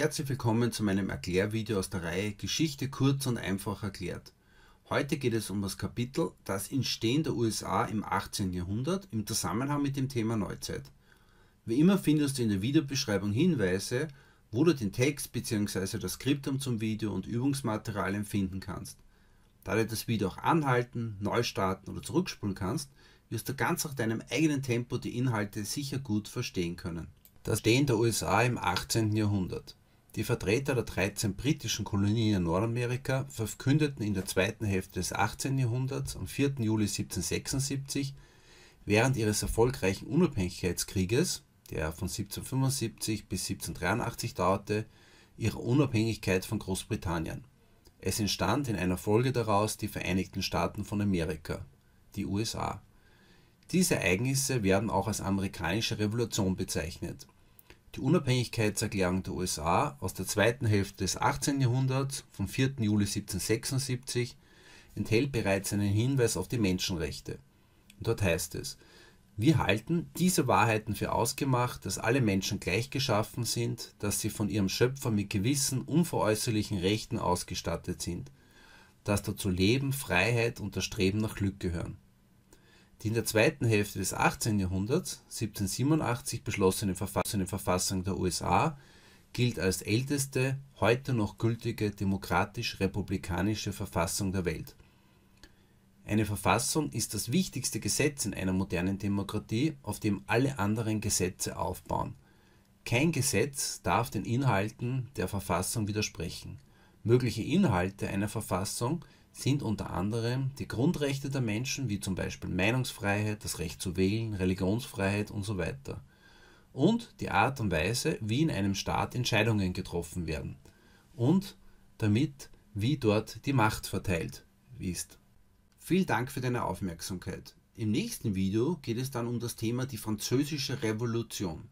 Herzlich willkommen zu meinem Erklärvideo aus der Reihe Geschichte kurz und einfach erklärt. Heute geht es um das Kapitel Das Entstehen der USA im 18. Jahrhundert im Zusammenhang mit dem Thema Neuzeit. Wie immer findest du in der Videobeschreibung Hinweise, wo du den Text bzw. das Skriptum zum Video und Übungsmaterialien finden kannst. Da du das Video auch anhalten, neu starten oder zurückspulen kannst, wirst du ganz nach deinem eigenen Tempo die Inhalte sicher gut verstehen können. Das Stehen der USA im 18. Jahrhundert. Die Vertreter der 13 britischen Kolonien in Nordamerika verkündeten in der zweiten Hälfte des 18. Jahrhunderts am 4. Juli 1776 während ihres erfolgreichen Unabhängigkeitskrieges, der von 1775 bis 1783 dauerte, ihre Unabhängigkeit von Großbritannien. Es entstand in einer Folge daraus die Vereinigten Staaten von Amerika, die USA. Diese Ereignisse werden auch als amerikanische Revolution bezeichnet die Unabhängigkeitserklärung der USA aus der zweiten Hälfte des 18. Jahrhunderts vom 4. Juli 1776 enthält bereits einen Hinweis auf die Menschenrechte. Und dort heißt es, wir halten diese Wahrheiten für ausgemacht, dass alle Menschen gleich geschaffen sind, dass sie von ihrem Schöpfer mit gewissen unveräußerlichen Rechten ausgestattet sind, dass dazu Leben, Freiheit und das Streben nach Glück gehören. Die in der zweiten Hälfte des 18. Jahrhunderts (1787) beschlossene Verfassung der USA gilt als älteste heute noch gültige demokratisch-republikanische Verfassung der Welt. Eine Verfassung ist das wichtigste Gesetz in einer modernen Demokratie, auf dem alle anderen Gesetze aufbauen. Kein Gesetz darf den Inhalten der Verfassung widersprechen Mögliche Inhalte einer Verfassung sind unter anderem die Grundrechte der Menschen, wie zum Beispiel Meinungsfreiheit, das Recht zu wählen, Religionsfreiheit und So weiter. und die Art und Weise, wie in einem Staat Entscheidungen getroffen werden und damit, wie dort die Macht verteilt ist. Vielen Dank für deine Aufmerksamkeit. Im nächsten Video geht es dann um das Thema die französische Revolution.